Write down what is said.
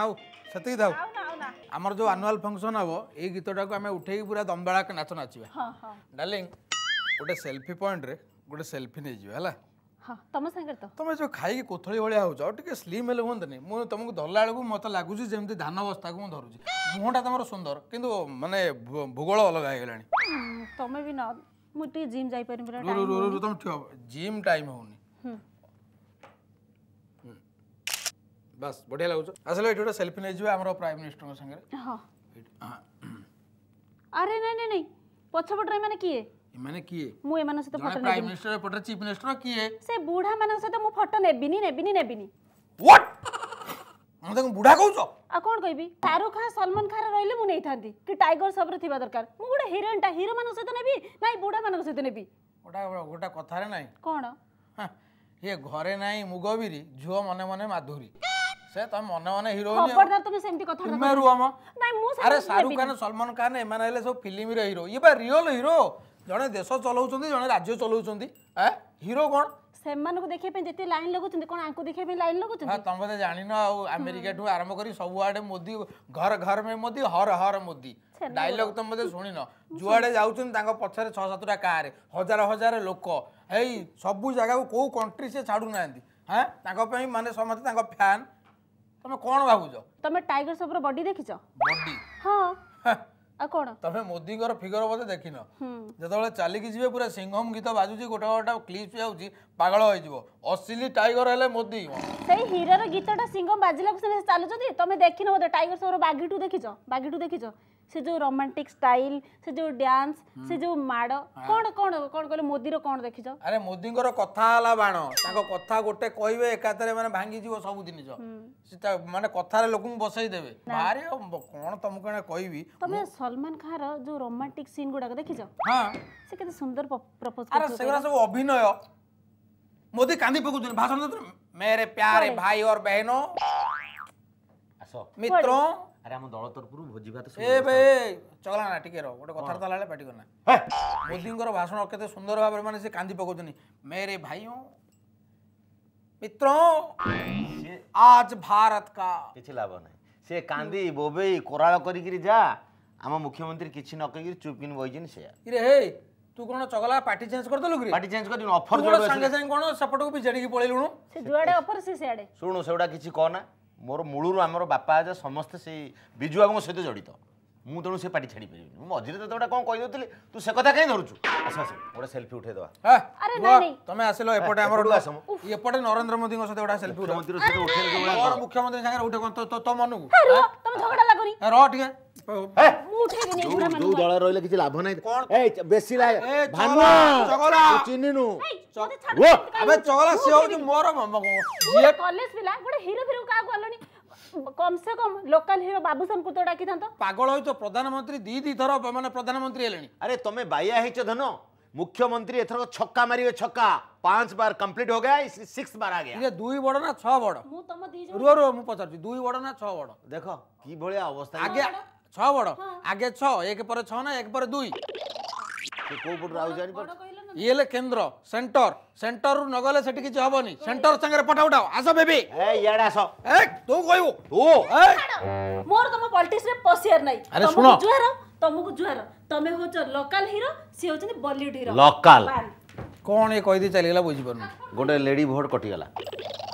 how ସେତିକି ଥାଉ ଆମର ଯୋଉ ଆନୁଆଲ ଫଙ୍କସନ ହବ ଏଇ ଗୀତଟାକୁ ଆମେ ଉଠେଇକି ପୁରା ଦମ୍ବେଳା ନାଚ ନାଚିବା ଡାର୍ଲିଂ ଗୋଟେ ସେଲ୍ଫି ପଏଣ୍ଟରେ ଗୋଟେ ସେଲ୍ଫି ନେଇଯିବା ହେଲା ତମ ସାଙ୍ଗରେ ତ ତମେ ଯୋଉ ଖାଇକି କୋଥଳି ଭଳିଆ ହଉଛ ଆଉ ଟିକେ ସ୍ଲିମ୍ ହେଲେ ହୁଅନ୍ତନି ମୁଁ ତମକୁ ଧରିଲା ବେଳକୁ ମତେ ଲାଗୁଛି ଯେମିତି ଧାନ ବସ୍ତାକୁ ମୁଁ ଧରୁଛି ମୁହଁଟା ତମର ସୁନ୍ଦର କିନ୍ତୁ ମାନେ ଭୂଗୋଳ ଅଲଗା ହେଇଗଲାଣି ତମେ ବି ନ ମୁଁ ଟିକେ ଜିମ୍ ଯାଇପାରିବି ଜିମ୍ ଟାଇମ୍ ହଉନି বাস বঢ়িয়া লাগুছ আসলে এটি গোটা সেলফি নিয়ে যাবে আমার প্রাইম মিনিস্টার সঙ্গে আরে নাই নাই নাই পছপটরে মানে কিয়ে এমানে কিয়ে মু এমানে সাথে ফটো নেবি প্রাইম মিনিস্টার পটরে চিফ মিনিস্টার কিয়ে সে বুঢ়া মানক সাথে মু ফটো নেবিনি নেবিনি নেবিনি হোয়াট ମୁଁ ତାଙ୍କୁ ବୁଢ଼ା କହୁଛ ଆଉ କ'ଣ କହିବି ଶାହରୁଖ ଖାଁ ସଲମାନ ଖାଁରେ ରହିଲେ ମୁଁ ନେଇଥାନ୍ତି କି ଟାଇଗର ସବରେ ଥିବା ଦରକାର ମୁଁ ଗୋଟେ ହିରୋଇନଟା ହିରୋମାନଙ୍କ ସହିତ ନେବି ନାଇଁ ବୁଢ଼ାମାନଙ୍କ ସହିତ ନେବି ଗୋଟା ଗୋଟା କଥାରେ ନାହିଁ କ'ଣ ଇଏ ଘରେ ନାହିଁ ମୁଗବିରି ଝୁଅ ମନେ ମନେ ମାଧୁରୀ সে তুমি মনে মনে হিরো খবরদার তুমি সেমতি কথা তুমি রুহ ম নাই মু আরে শাহরুখ খান সলমান খান এমানে হলে সব ফিল্মর হিরো ইয়ে বা রিয়েল হিরো জনে দেশ চলাউছন্তি জনে রাজ্য চলাউছন্তি হ্যাঁ হিরো কোন ସେମାନଙ୍କୁ ଦେଖିବା ପାଇଁ ଯେତେ ଲାଇନ୍ ଲଗାଉଛନ୍ତି କ'ଣ ଆଙ୍କୁ ଦେଖିବା ପାଇଁ ଲାଇନ୍ ଲଗାଉଛନ୍ତି ହଁ ତମେ ତ ଜାଣିନ ଆଉ ଆମେରିକାଠୁ ଆରମ୍ଭ କରି ସବୁଆଡ଼େ ମୋଦି ଘର ଘର ମେ ମୋଦି ହର ହର ମୋଦି ଡାଇଲଗ୍ ତମେ ତ ଶୁଣିନ ଯୁଆଡ଼େ ଯାଉଛନ୍ତି ତାଙ୍କ ପଛରେ ଛଅ ସାତଟା କାର୍ ହଜାର ହଜାର ଲୋକ ହେଇ ସବୁ ଜାଗାକୁ କେଉଁ କଣ୍ଟ୍ରି ସେ ଛାଡ଼ୁନାହାନ୍ତି ହଁ ତାଙ୍କ ପାଇଁ ମାନେ ସମସ୍ତେ ତାଙ୍କ ଫ୍ୟାନ୍ তুমি কোন ভাবুছ তুমি টাইগর সবর বডি দেখিছ বডি হ্যাঁ আর কোন তুমি মোদিঙ্কর ফিগর বোধে দেখিন যেতবে চালিকি যাবে পুরা সিংহম গীত বাজুছি গোটা গোটা ক্লিপ যাচ্ছি পাগল হয়ে যাব অশ্লীল টাইগর হলে মোদি সেই হিরোর গীতটা সিংহম বাজিলা সে চালুଛନ୍ତି তুমি দেখিন বোধে টাইগর সবর বাঘিটু দেখিছ বাঘিটু দেখিছ সে যে রোমান্টিক স্টাইল সে যে ডান্স সে যে মাড় কোন কোন কোন কলে মোদির কোন দেখিছ আরে মোদিঙ্কর কথা হলা বাণ তাঙ্ক কথা গোটে কইবে একাতরে মানে ভাঙ্গি যিব সবু জিনিস সেটা মানে কথারে লোকଙ୍କୁ বসাই দেবে আরে কোন তমকু না কইবি তুমি সলমান খাঁর যে রোমান্টিক সিন গুডাক দেখিছ হ্যাঁ সে কেতে সুন্দর প্রপোজ আরে সেগুলা সব অভিনয় মোদি কান্দি পকুছন ভাষণ মেরে প্যারে ভাই আর বহনো আসো মিত্র ଆରେ ଆମ ଦଳ ତରଫରୁ ଭୋଜି ଭାତ ଏ ବେ ଚଗଲା ନା ଟିକେ ରହ ଗୋଟେ କଥା ହେଲା ପାଟି କରନା ମୋଦିଙ୍କର ଭାଷଣ କେତେ ସୁନ୍ଦର ଭାବରେ ମାନେ ସେ କାନ୍ଦି ପକାଉଛନ୍ତି ମେରେ ଭାଇ मित्रों ଆଜ ଭାରତ କା କିଛି ଲାଭ ନାହିଁ ସେ କାନ୍ଦି ବୋବେଇ କୋରାଳ କରିକିରି ଯା ଆମ ମୁଖ୍ୟମନ୍ତ୍ରୀ କିଛି ନ କହିକିରି ଚୁପକିନି ବଇଛନ୍ତି ସେୟା ଇରେ ହେ ତୁ କ'ଣ ଚଗଲା ପାର୍ଟି ଚେଞ୍ଜ କରିଦେଲୁ କି ପାର୍ଟି ଚେଞ୍ଜ କରିଦେଲୁ ଅଫର ସାଙ୍ଗେ ସାଙ୍ଗେ କ'ଣ ସେପଟକୁ ବି ଜେଡ଼ିକି ପଳେଇଲୁଣୁ ଶୁଣୁ ସେଗୁଡ଼ା କିଛି କହନା ମୋର ମୂଳରୁ ଆମର ବାପା ଆଜା ସମସ୍ତେ ସେଇ ବିଜୁ ବାବୁଙ୍କ ସହିତ ଜଡ଼ିତ ମୁଁ ତେଣୁ ସେ ପାଟି ଛାଡ଼ି ପାରିବିନି ମୁଁ ମଝିରେ ତତେ ଗୋଟେ କ'ଣ କହିଦେଉଥିଲି ତୁ ସେ କଥା କାହିଁ ଧରୁଛୁ ଆସ ଆସ ଗୋଟେ ସେଲ୍ଫି ଉଠେଇ ଦେବା ତମେ ଆସିଲ ଏପଟେ ଆମର ଏପଟେ ନରେନ୍ଦ୍ର ମୋଦିଙ୍କ ସହିତ ଗୋଟେ ସେଲ୍ଫି ମୁଖ୍ୟମନ୍ତ୍ରୀ ମୁଖ୍ୟମନ୍ତ୍ରୀ ସାଙ୍ଗରେ ଉଠେ କ'ଣ ତୋ ମନକୁ ରହ ଟିକେ ଯୋଉ ଦଳ ରହିଲେ କିଛି ଲାଭ ନାହିଁ କଣ ବେଶୀ ଚଗଲା ଚିହ୍ନିନୁ ଚଗଲା ସିଏ ହଉଛି ମୋର কম সে কম লোকাল হিরো বাবুসান কু তো ডাকিথান্ত পাগল হই তো প্রধানমন্ত্রী দি দি থর মানে প্রধানমন্ত্রী হেলেনি আরে তুমি বাইয়া হইছ मुख्यमंत्री एथर छक्का मारे छक्का पांच बार कंप्लीट हो गया सिक्स बार आ गया दुई बड़ ना छ बड़ रुह मु पचार दुई बड़ ना छ बड़ देख कि अवस्था आगे छ बड़ आगे छ एक पर छ ना एक पर दुई को पट आउ जानि ये केन्द्र सेंटर सेंटर रु नगले सेठी किछ होबनी सेंटर संगे पटा उठाओ आस बेबी ए याडा सो ए तू कोइबो ओ ए मोर तुम पॉलिटिक्स रे पसियर नै अरे सुनो जुहार तुमको तो जुहार तमे तो लोकल हीरो से हो जनी बॉलीवुड लोकल कोन ये कह दी चली गला गोडे लेडी वोट कटी गला